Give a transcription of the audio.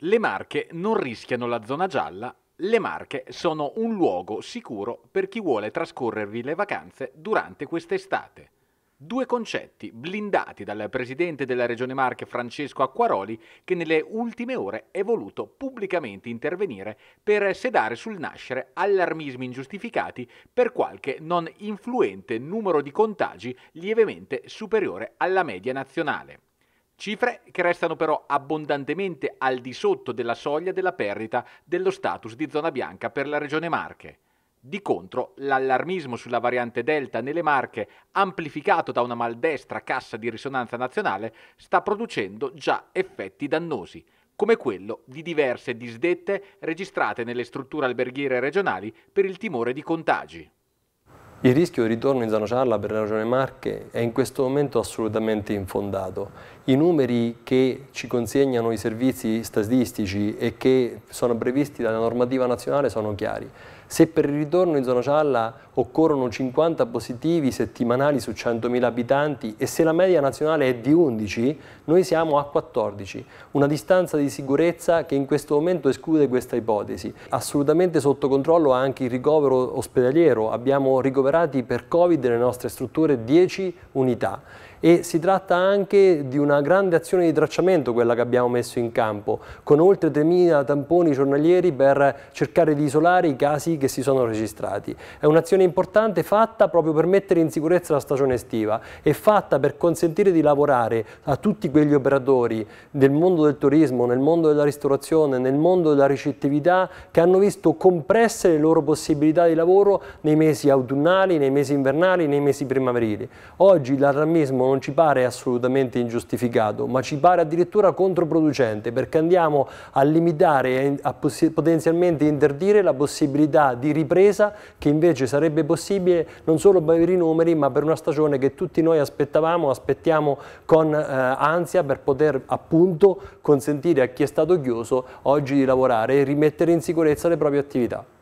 Le Marche non rischiano la zona gialla, le Marche sono un luogo sicuro per chi vuole trascorrervi le vacanze durante quest'estate. Due concetti blindati dal presidente della Regione Marche Francesco Acquaroli che nelle ultime ore è voluto pubblicamente intervenire per sedare sul nascere allarmismi ingiustificati per qualche non influente numero di contagi lievemente superiore alla media nazionale. Cifre che restano però abbondantemente al di sotto della soglia della perdita dello status di zona bianca per la regione Marche. Di contro, l'allarmismo sulla variante Delta nelle Marche, amplificato da una maldestra cassa di risonanza nazionale, sta producendo già effetti dannosi, come quello di diverse disdette registrate nelle strutture alberghiere regionali per il timore di contagi. Il rischio di ritorno in zona gialla per la regione Marche è in questo momento assolutamente infondato. I numeri che ci consegnano i servizi statistici e che sono previsti dalla normativa nazionale sono chiari. Se per il ritorno in zona gialla occorrono 50 positivi settimanali su 100.000 abitanti e se la media nazionale è di 11, noi siamo a 14, una distanza di sicurezza che in questo momento esclude questa ipotesi. Assolutamente sotto controllo anche il ricovero ospedaliero, abbiamo ricoverati per Covid nelle nostre strutture 10 unità e si tratta anche di una grande azione di tracciamento quella che abbiamo messo in campo, con oltre 3.000 tamponi giornalieri per cercare di isolare i casi che si sono registrati. È un'azione importante fatta proprio per mettere in sicurezza la stagione estiva e fatta per consentire di lavorare a tutti quegli operatori del mondo del turismo, nel mondo della ristorazione, nel mondo della ricettività che hanno visto compresse le loro possibilità di lavoro nei mesi autunnali, nei mesi invernali, nei mesi primaverili. Oggi l'allarmismo non ci pare assolutamente ingiustificato, ma ci pare addirittura controproducente perché andiamo a limitare e a potenzialmente interdire la possibilità di ripresa che invece sarebbe possibile non solo per i numeri ma per una stagione che tutti noi aspettavamo, aspettiamo con eh, ansia per poter appunto consentire a chi è stato chiuso oggi di lavorare e rimettere in sicurezza le proprie attività.